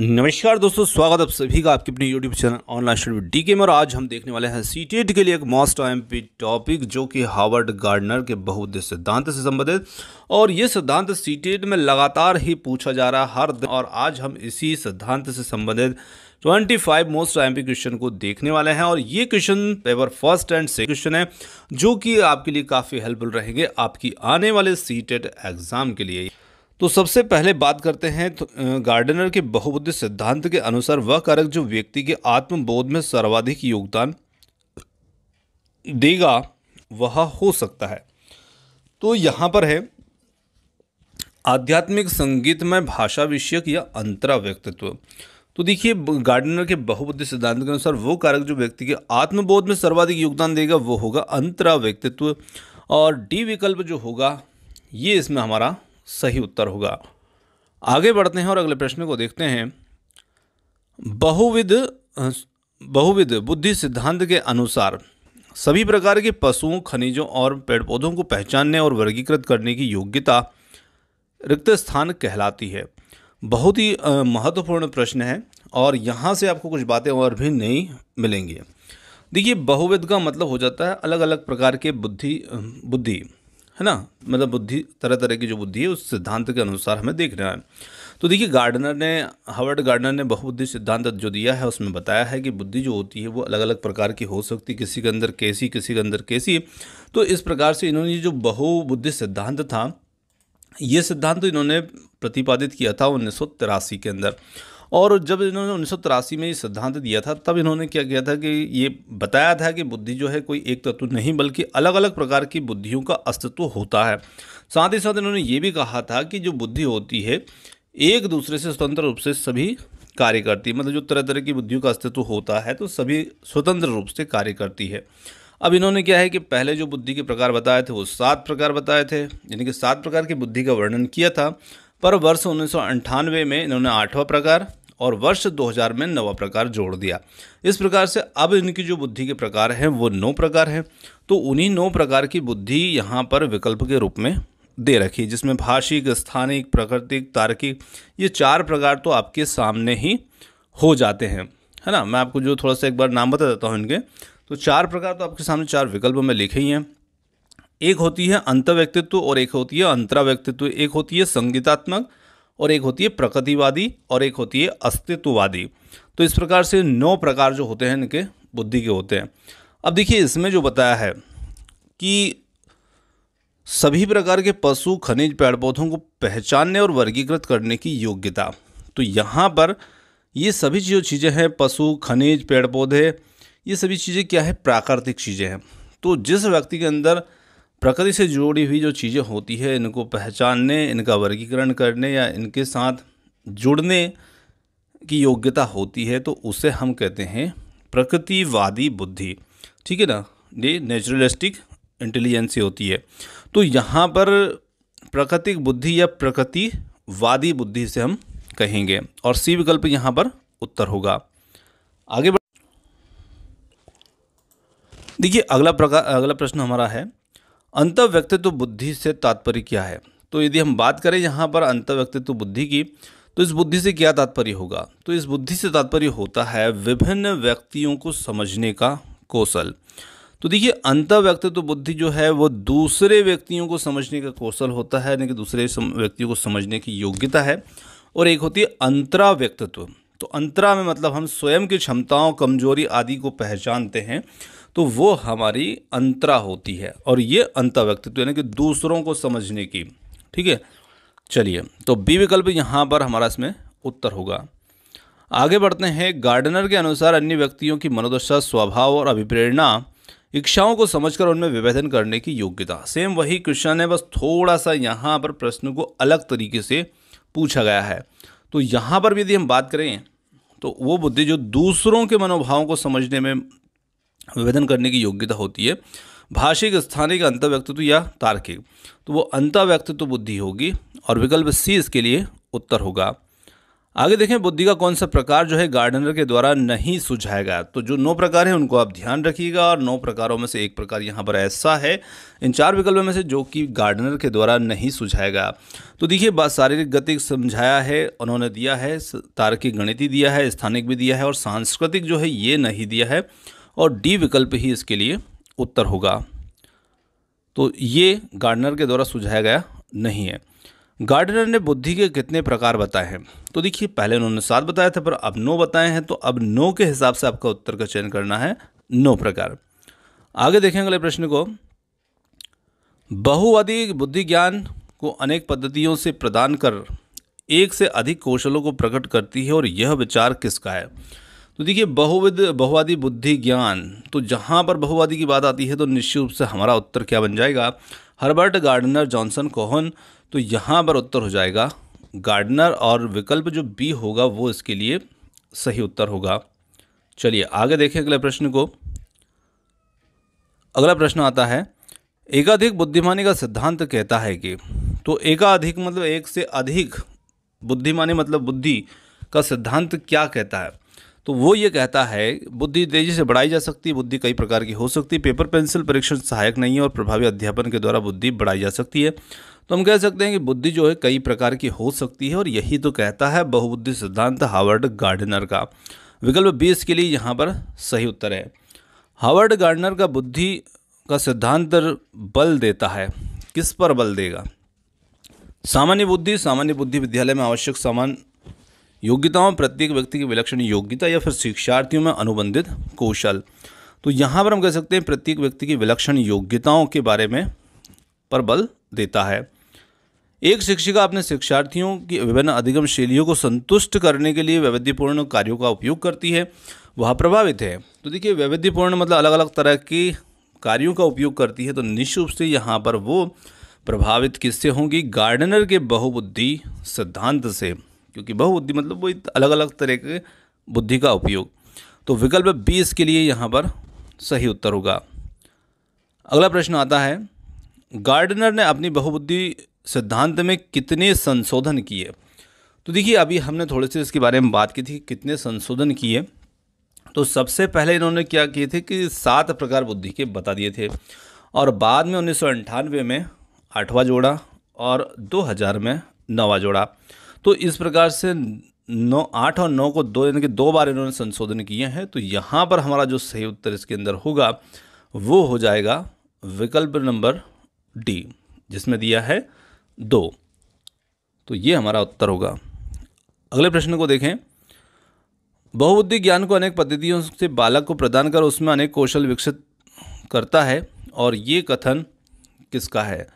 नमस्कार दोस्तों स्वागत आप सभी का आपके अपने YouTube channel online study D K और आज हम देखने वाले हैं सी टी के लिए एक मोस्ट आई टॉपिक जो कि हार्वर्ड गार्डनर के बहुउद्देश्य सिद्धांत से संबंधित और ये सिद्धांत सी टी में लगातार ही पूछा जा रहा है हर दिन और आज हम इसी सिद्धांत से संबंधित 25 मोस्ट आई क्वेश्चन को देखने वाले हैं और ये question paper first and second question है जो कि आपके लिए काफ़ी हेल्पफुल रहेंगे आपकी आने वाले सी एग्ज़ाम के लिए तो सबसे पहले बात करते हैं तो गार्डनर के बहुबुद्धि सिद्धांत के अनुसार वह कारक जो व्यक्ति के आत्मबोध में सर्वाधिक योगदान देगा वह हो सकता है तो यहाँ पर है आध्यात्मिक संगीतमय भाषा विषयक या अंतरा व्यक्तित्व तो देखिए गार्डनर के बहुबुद्धि सिद्धांत के अनुसार वो कारक जो व्यक्ति के आत्मबोध में सर्वाधिक योगदान देगा वो होगा अंतरा व्यक्तित्व और डी विकल्प जो होगा ये इसमें हमारा सही उत्तर होगा आगे बढ़ते हैं और अगले प्रश्न को देखते हैं बहुविध बहुविध बुद्धि सिद्धांत के अनुसार सभी प्रकार के पशुओं खनिजों और पेड़ पौधों को पहचानने और वर्गीकृत करने की योग्यता रिक्त स्थान कहलाती है बहुत ही महत्वपूर्ण प्रश्न है और यहाँ से आपको कुछ बातें और भी नहीं मिलेंगी देखिए बहुविध का मतलब हो जाता है अलग अलग प्रकार के बुद्धि बुद्धि है ना मतलब बुद्धि तरह तरह की जो बुद्धि है उस सिद्धांत के अनुसार हमें देख रहा है तो देखिए गार्डनर ने हार्वर्ड गार्डनर ने बहुबुद्धि सिद्धांत जो दिया है उसमें बताया है कि बुद्धि जो होती है वो अलग अलग प्रकार की हो सकती किसी के अंदर कैसी किसी के अंदर कैसी तो इस प्रकार से इन्होंने जो बहुबुद्धि सिद्धांत था ये सिद्धांत इन्होंने प्रतिपादित किया था उन्नीस के अंदर और जब इन्होंने उन्नीस में ये सिद्धांत दिया था तब इन्होंने क्या किया था कि ये बताया था कि बुद्धि जो है कोई एक तत्व नहीं बल्कि अलग अलग प्रकार की बुद्धियों का अस्तित्व होता है साथ ही साथ इन्होंने ये भी कहा था कि जो बुद्धि होती है एक दूसरे से स्वतंत्र रूप से सभी कार्य करती है मतलब जो तरह तरह की बुद्धियों का अस्तित्व होता है तो सभी स्वतंत्र रूप से कार्य करती है अब इन्होंने क्या है कि पहले जो बुद्धि के प्रकार बताए थे वो सात प्रकार बताए थे यानी कि सात प्रकार की बुद्धि का वर्णन किया था पर वर्ष उन्नीस में इन्होंने आठवां प्रकार और वर्ष 2000 में नवा प्रकार जोड़ दिया इस प्रकार से अब इनकी जो बुद्धि के प्रकार हैं वो नौ प्रकार हैं तो उन्हीं नौ प्रकार की बुद्धि यहाँ पर विकल्प के रूप में दे रखी जिसमें भाषिक स्थानिक प्राकृतिक तार्किक ये चार प्रकार तो आपके सामने ही हो जाते हैं है ना मैं आपको जो थोड़ा सा एक बार नाम बता देता हूँ इनके तो चार प्रकार तो आपके सामने चार विकल्प में लिखे ही हैं एक होती है अंत व्यक्तित्व और एक होती है अंतरा व्यक्तित्व एक होती है संगीतात्मक और एक होती है प्रकृतिवादी और एक होती है अस्तित्ववादी तो इस प्रकार से नौ प्रकार जो होते हैं इनके बुद्धि के होते हैं अब देखिए इसमें जो बताया है कि सभी प्रकार के पशु खनिज पेड़ पौधों को पहचानने और वर्गीकृत करने की योग्यता तो यहाँ पर ये सभी जो चीज़ें हैं पशु खनिज पेड़ पौधे ये सभी चीज़ें क्या है प्राकृतिक चीज़ें हैं तो जिस व्यक्ति के अंदर प्रकृति से जुड़ी हुई जो चीज़ें होती है इनको पहचानने इनका वर्गीकरण करने या इनके साथ जुड़ने की योग्यता होती है तो उसे हम कहते हैं प्रकृतिवादी बुद्धि ठीक है ना ये नेचुरलिस्टिक इंटेलिजेंसी होती है तो यहाँ पर प्राकृतिक बुद्धि या प्रकृतिवादी बुद्धि से हम कहेंगे और सी विकल्प यहाँ पर उत्तर होगा आगे बढ़ देखिए अगला प्रकार अगला प्रश्न हमारा है व्यक्तित्व बुद्धि से तात्पर्य क्या है तो यदि हम बात करें यहाँ पर व्यक्तित्व बुद्धि की तो इस बुद्धि से क्या तात्पर्य होगा तो इस बुद्धि से तात्पर्य होता है विभिन्न व्यक्तियों को समझने का कौशल तो देखिए व्यक्तित्व बुद्धि जो है वो दूसरे व्यक्तियों को समझने का कौशल होता है यानी कि दूसरे व्यक्तियों को समझने की योग्यता है और एक होती है अंतरा व्यक्तित्व तो अंतरा में मतलब हम स्वयं की क्षमताओं कमजोरी आदि को पहचानते हैं तो वो हमारी अंतरा होती है और ये अंतर व्यक्तित्व यानी कि दूसरों को समझने की ठीक है चलिए तो बी विकल्प यहाँ पर हमारा इसमें उत्तर होगा आगे बढ़ते हैं गार्डनर के अनुसार अन्य व्यक्तियों की मनोदशा स्वभाव और अभिप्रेरणा इच्छाओं को समझकर उनमें विभेदन करने की योग्यता सेम वही क्वेश्चन है बस थोड़ा सा यहाँ पर प्रश्न को अलग तरीके से पूछा गया है तो यहाँ पर भी यदि हम बात करें तो वो बुद्धि जो दूसरों के मनोभावों को समझने में विभेदन करने की योग्यता होती है भाषिक स्थानिक अंतव्यक्तित्व या तार्किक तो वो अंतव्यक्तित्व बुद्धि होगी और विकल्प सी इसके लिए उत्तर होगा आगे देखें बुद्धि का कौन सा प्रकार जो है गार्डनर के द्वारा नहीं सुझाया गया तो जो नौ प्रकार हैं उनको आप ध्यान रखिएगा और नौ प्रकारों में से एक प्रकार यहाँ पर ऐसा है इन चार विकल्पों में से जो कि गार्डनर के द्वारा नहीं सुझाया गया तो देखिए बात शारीरिक गति समझाया है उन्होंने दिया है तार्किक गणिति दिया है स्थानिक भी दिया है और सांस्कृतिक जो है ये नहीं दिया है और डी विकल्प ही इसके लिए उत्तर होगा तो ये गार्डनर के द्वारा सुझाया गया नहीं है गार्डनर ने बुद्धि के कितने प्रकार बताए हैं तो देखिए पहले उन्होंने सात बताया था पर अब नौ बताए हैं तो अब नौ के हिसाब से आपका उत्तर का चयन करना है नौ प्रकार आगे देखें अगले प्रश्न को बहुवादी बुद्धि ज्ञान को अनेक पद्धतियों से प्रदान कर एक से अधिक कौशलों को प्रकट करती है और यह विचार किसका है तो देखिए बहुविध बहुवादी बुद्धि ज्ञान तो जहाँ पर बहुवादी की बात आती है तो निश्चित रूप से हमारा उत्तर क्या बन जाएगा हर्बर्ट गार्डनर जॉनसन कोहन तो यहाँ पर उत्तर हो जाएगा गार्डनर और विकल्प जो बी होगा वो इसके लिए सही उत्तर होगा चलिए आगे देखें अगले प्रश्न को अगला प्रश्न आता है एकाधिक बुद्धिमानी का सिद्धांत कहता है कि तो एकाधिक मतलब एक से अधिक बुद्धिमानी मतलब बुद्धि का सिद्धांत क्या कहता है तो वो ये कहता है बुद्धि तेजी से बढ़ाई जा सकती है बुद्धि कई प्रकार की हो सकती है पेपर पेंसिल परीक्षण सहायक नहीं है और प्रभावी अध्यापन के द्वारा बुद्धि बढ़ाई जा सकती है तो हम कह सकते हैं कि बुद्धि जो है कई प्रकार की हो सकती है और यही तो कहता है बहुबुद्धि सिद्धांत हार्वर्ड गार्डनर का विकल्प बीस के लिए यहाँ पर सही उत्तर है हार्वर्ड गार्डनर का बुद्धि का सिद्धांत बल देता है किस पर बल देगा सामान्य बुद्धि सामान्य बुद्धि विद्यालय में आवश्यक सामान योग्यताओं प्रत्येक व्यक्ति की विलक्षण योग्यता या फिर शिक्षार्थियों में अनुबंधित कौशल तो यहाँ पर हम कह सकते हैं प्रत्येक व्यक्ति की विलक्षण योग्यताओं के बारे में पर बल देता है एक शिक्षिका अपने शिक्षार्थियों की विभिन्न अधिगम शैलियों को संतुष्ट करने के लिए वैविध्यपूर्ण कार्यों का उपयोग करती है वह प्रभावित है तो देखिए वैविध्यपूर्ण मतलब अलग अलग तरह के कार्यों का उपयोग करती है तो निश्चित से यहाँ पर वो प्रभावित किससे होंगी गार्डनर के बहुबुद्धि सिद्धांत से क्योंकि बहुबुद्धि मतलब वो अलग अलग तरह के बुद्धि का उपयोग तो विकल्प बी इसके लिए यहाँ पर सही उत्तर होगा अगला प्रश्न आता है गार्डनर ने अपनी बहुबुद्धि सिद्धांत में कितने संशोधन किए तो देखिए अभी हमने थोड़े से इसके बारे में बात की थी कितने संशोधन किए तो सबसे पहले इन्होंने क्या किए थे कि सात प्रकार बुद्धि के बता दिए थे और बाद में उन्नीस में आठवा जोड़ा और 2000 में नवा जोड़ा तो इस प्रकार से नौ आठ और नौ को दो यानी कि दो बार इन्होंने संशोधन किए हैं तो यहाँ पर हमारा जो सही उत्तर इसके अंदर होगा वो हो जाएगा विकल्प नंबर डी जिसमें दिया है दो तो ये हमारा उत्तर होगा अगले प्रश्न को देखें बहुबुद्धि ज्ञान को अनेक पद्धतियों से बालक को प्रदान कर उसमें अनेक कौशल विकसित करता है और ये कथन किसका है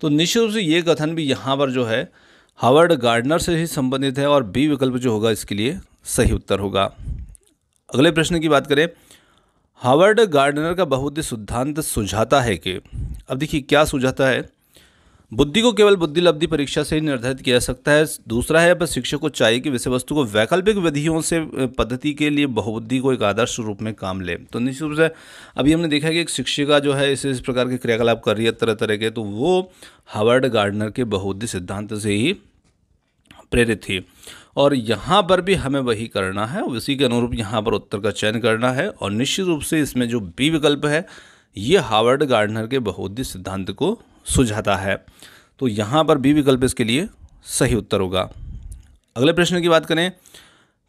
तो निश्चित रूप से ये कथन भी यहाँ पर जो है हावर्ड गार्डनर से ही संबंधित है और बी विकल्प जो होगा इसके लिए सही उत्तर होगा अगले प्रश्न की बात करें हावर्ड गार्डनर का बहुत सिद्धांत सुझाता है कि अब देखिए क्या सुझाता है बुद्धि को केवल बुद्धि लब्धि परीक्षा से ही निर्धारित किया जा सकता है दूसरा है पर शिक्षक को चाहिए कि विषय वस्तु को वैकल्पिक विधियों से पद्धति के लिए बहुबुद्धि को एक आदर्श रूप में काम ले तो निश्चित रूप से अभी हमने देखा कि एक शिक्षिका जो है इस इस प्रकार के क्रियाकलाप कर रही है तरह तरह के तो वो हावर्ड गार्डनर के बहुबुद्धि सिद्धांत से ही प्रेरित थी और यहाँ पर भी हमें वही करना है उसी के अनुरूप यहाँ पर उत्तर का चयन करना है और निश्चित रूप से इसमें जो बी विकल्प है ये हार्वर्ड गार्डनर के बहुद्धि सिद्धांत को सुझाता है तो यहाँ पर बी विकल्प इसके लिए सही उत्तर होगा अगले प्रश्न की बात करें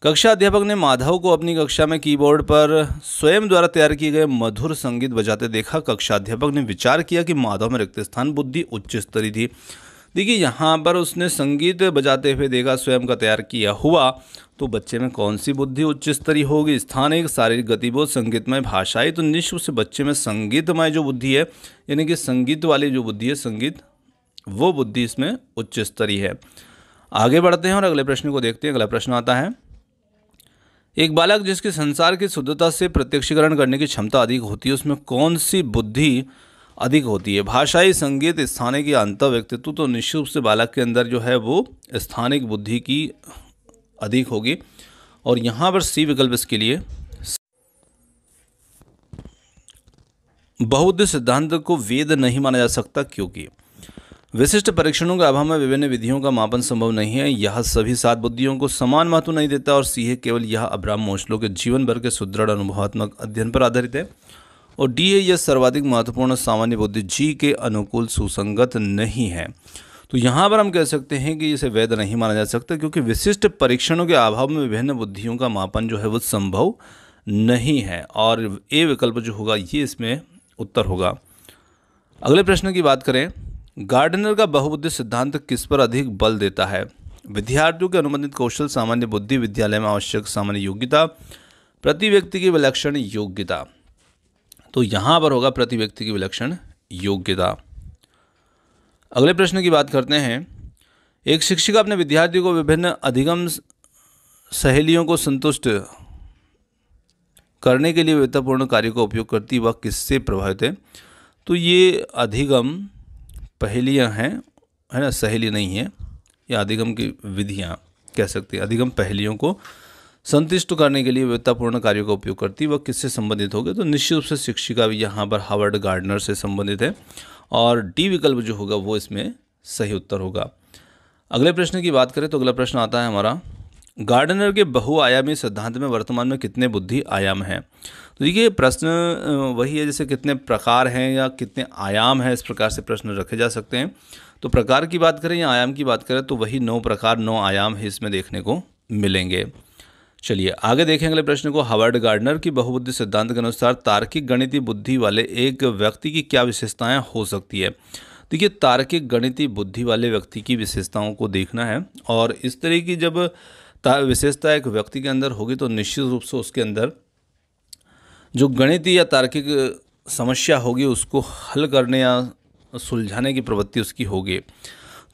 कक्षा अध्यापक ने माधव को अपनी कक्षा में कीबोर्ड पर स्वयं द्वारा तैयार किए गए मधुर संगीत बजाते देखा कक्षा अध्यापक ने विचार किया कि माधव में रिक्त स्थान बुद्धि उच्च स्तरीय थी देखिए यहाँ पर उसने संगीत बजाते हुए देखा स्वयं का तैयार किया हुआ तो बच्चे में कौन सी बुद्धि उच्च स्तरीय होगी स्थानिक शारीरिक गतिबोध संगीतमय भाषाई तो निश्चित से बच्चे में संगीतमय जो बुद्धि है यानी कि संगीत वाली जो बुद्धि है संगीत वो बुद्धि इसमें उच्च स्तरीय है आगे बढ़ते हैं और अगले प्रश्न को देखते हैं अगला प्रश्न आता है एक बालक जिसके संसार की शुद्धता से प्रत्यक्षीकरण करने की क्षमता अधिक होती है उसमें कौन सी बुद्धि अधिक होती है भाषाई संगीत स्थानीय की अंत व्यक्तित्व तो निश्चित रूप से बालक के अंदर जो है वो स्थानिक बुद्धि की अधिक होगी और यहाँ पर सी विकल्प इसके लिए बहुद्ध सिद्धांत को वेद नहीं माना जा सकता क्योंकि विशिष्ट परीक्षणों के अभाव में विभिन्न विधियों का मापन संभव नहीं है यह सभी सात बुद्धियों को समान महत्व नहीं देता और सीहे केवल यह अब्राह्म मोशलो के जीवन भर के सुदृढ़ अनुभवात्मक अध्ययन पर आधारित है और डी ए यह सर्वाधिक महत्वपूर्ण सामान्य बुद्धि जी के अनुकूल सुसंगत नहीं है तो यहाँ पर हम कह सकते हैं कि इसे वैध नहीं माना जा सकता क्योंकि विशिष्ट परीक्षणों के अभाव में विभिन्न बुद्धियों का मापन जो है वो संभव नहीं है और ए विकल्प जो होगा ये इसमें उत्तर होगा अगले प्रश्न की बात करें गार्डनर का बहुबुद्धि सिद्धांत किस पर अधिक बल देता है विद्यार्थियों के अनुबंधित कौशल सामान्य बुद्धि विद्यालय में आवश्यक सामान्य योग्यता प्रति व्यक्ति की विलक्षण योग्यता तो यहाँ पर होगा प्रति व्यक्ति की विलक्षण योग्यता अगले प्रश्न की बात करते हैं एक शिक्षिका अपने विद्यार्थी को विभिन्न अधिगम सहेलियों को संतुष्ट करने के लिए वित्तपूर्ण कार्य का उपयोग करती वह किससे प्रभावित है तो ये अधिगम पहेलियाँ हैं है ना सहेली नहीं है या अधिगम की विधियाँ कह सकते हैं अधिगम पहेलियों को संतुष्ट करने के लिए विविधतापूर्ण कार्यों का उपयोग करती है वह किससे संबंधित होगी तो निश्चित रूप से शिक्षिका भी यहाँ पर हार्वर्ड गार्डनर से संबंधित है और डी विकल्प जो होगा वो इसमें सही उत्तर होगा अगले प्रश्न की बात करें तो अगला प्रश्न आता है हमारा गार्डनर के बहुआयामी सिद्धांत में वर्तमान में कितने बुद्धि आयाम हैं तो देखिए प्रश्न वही है जैसे कितने प्रकार हैं या कितने आयाम हैं इस प्रकार से प्रश्न रखे जा सकते हैं तो प्रकार की बात करें या आयाम की बात करें तो वही नौ प्रकार नौ आयाम ही इसमें देखने को मिलेंगे चलिए आगे देखें अगले प्रश्न को हार्वर्ड गार्डनर की बहुबुद्धि सिद्धांत के अनुसार तार्किक गणितीय बुद्धि वाले एक व्यक्ति की क्या विशेषताएं हो सकती है देखिए तार्किक गणितीय बुद्धि वाले व्यक्ति की विशेषताओं को देखना है और इस तरह की जब विशेषता एक व्यक्ति के अंदर होगी तो निश्चित रूप से उसके अंदर जो गणितीय या तार्किक समस्या होगी उसको हल करने या सुलझाने की प्रवृत्ति उसकी होगी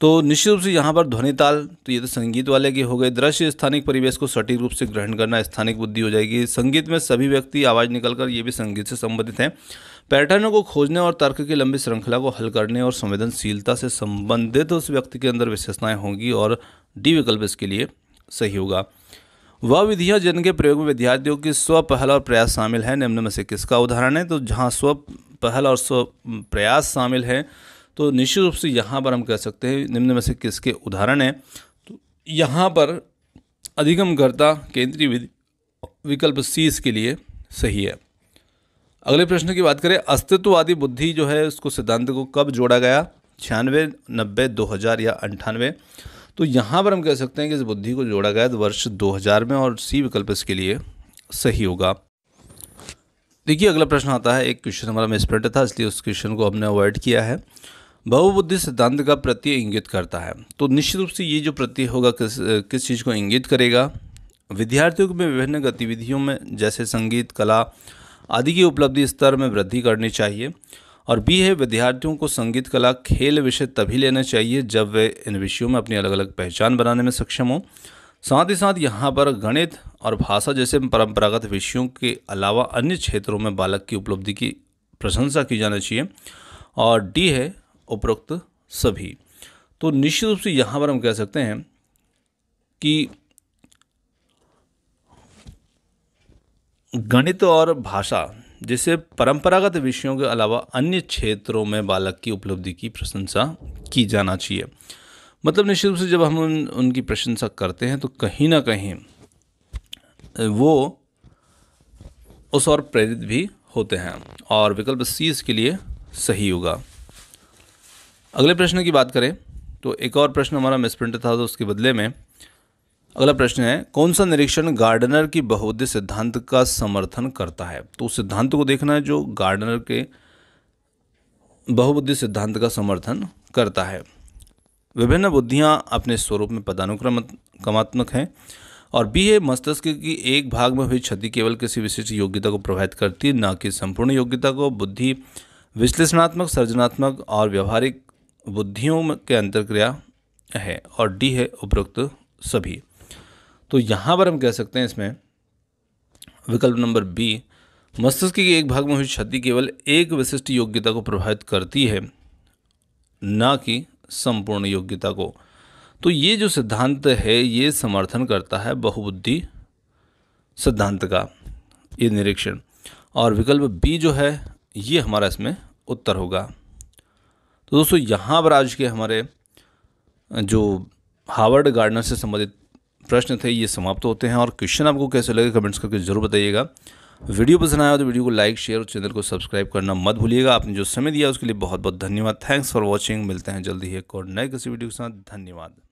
तो निश्चित रूप से यहाँ पर ध्वनि ताल तो ये तो संगीत वाले के हो गए दृश्य स्थानिक परिवेश को सटीक रूप से ग्रहण करना स्थानिक बुद्धि हो जाएगी संगीत में सभी व्यक्ति आवाज़ निकलकर ये भी संगीत से संबंधित हैं पैटर्नों को खोजने और तर्क की लंबी श्रृंखला को हल करने और संवेदनशीलता से संबंधित उस व्यक्ति के अंदर विशेषताएँ होंगी और डी विकल्प इसके लिए सही होगा वह विधियाँ जिनके प्रयोग में विद्यार्थियों की स्व पहल और प्रयास शामिल है निम्न में से किसका उदाहरण है तो जहाँ स्व पहल और स्व प्रयास शामिल है तो निश्चित रूप से यहाँ पर हम कह सकते हैं निम्न में से किसके उदाहरण हैं तो यहाँ पर अधिगमकर्ता केंद्रीय विकल्प सी इसके लिए सही है अगले प्रश्न की बात करें अस्तित्ववादी बुद्धि जो है उसको सिद्धांत को कब जोड़ा गया छियानवे नब्बे दो हज़ार या अंठानवे तो यहाँ पर हम कह सकते हैं कि इस बुद्धि को जोड़ा गया तो वर्ष 2000 में और सी विकल्प इसके लिए सही होगा देखिए अगला प्रश्न आता है एक क्वेश्चन हमारा मिसप्रिंट था इसलिए उस क्वेश्चन को हमने अवॉइड किया है बहुबुद्धि सिद्धांत का प्रत्यय इंगित करता है तो निश्चित रूप से ये जो प्रत्यय होगा किस किस चीज़ को इंगित करेगा विद्यार्थियों में विभिन्न गतिविधियों में जैसे संगीत कला आदि की उपलब्धि स्तर में वृद्धि करनी चाहिए और बी है विद्यार्थियों को संगीत कला खेल विषय तभी लेना चाहिए जब वे इन विषयों में अपनी अलग अलग पहचान बनाने में सक्षम हों साथ ही साथ यहाँ पर गणित और भाषा जैसे परंपरागत विषयों के अलावा अन्य क्षेत्रों में बालक की उपलब्धि की प्रशंसा की जानी चाहिए और डी है उपरोक्त सभी तो निश्चित रूप से यहाँ पर हम कह सकते हैं कि गणित और भाषा जिसे परंपरागत विषयों के अलावा अन्य क्षेत्रों में बालक की उपलब्धि की प्रशंसा की जाना चाहिए मतलब निश्चित रूप से जब हम उन, उनकी प्रशंसा करते हैं तो कहीं ना कहीं वो उस और प्रेरित भी होते हैं और विकल्प सी इसके लिए सही होगा अगले प्रश्न की बात करें तो एक और प्रश्न हमारा मिसप्रिंट था तो उसके बदले में अगला प्रश्न है कौन सा निरीक्षण गार्डनर की बहुद्य सिद्धांत का समर्थन करता है तो उस सिद्धांत को देखना है जो गार्डनर के बहुबुद्धि सिद्धांत का समर्थन करता है विभिन्न बुद्धियाँ अपने स्वरूप में पदानुक्रम कमात्मक हैं और बी है मस्तिष्क की एक भाग में हुई क्षति केवल किसी विशिष्ट योग्यता को प्रभावित करती है न कि संपूर्ण योग्यता को बुद्धि विश्लेषणात्मक सृजनात्मक और व्यवहारिक बुद्धियों के अंतर्क्रिया है और डी है उपरोक्त सभी तो यहाँ पर हम कह सकते हैं इसमें विकल्प नंबर बी मस्तिष्क के एक भाग में हुई क्षति केवल एक विशिष्ट योग्यता को प्रभावित करती है ना कि संपूर्ण योग्यता को तो ये जो सिद्धांत है ये समर्थन करता है बहुबुद्धि सिद्धांत का ये निरीक्षण और विकल्प बी जो है ये हमारा इसमें उत्तर होगा तो दोस्तों यहाँ पर आज के हमारे जो हार्वर्ड गार्डनर से संबंधित प्रश्न थे ये समाप्त होते हैं और क्वेश्चन आपको कैसे लगे कमेंट्स करके ज़रूर बताइएगा वीडियो पसंद आया तो वीडियो को लाइक शेयर और चैनल को सब्सक्राइब करना मत भूलिएगा आपने जो समय दिया उसके लिए बहुत बहुत धन्यवाद थैंक्स फॉर वॉचिंग मिलते हैं जल्दी ही एक और नए किसी वीडियो के साथ धन्यवाद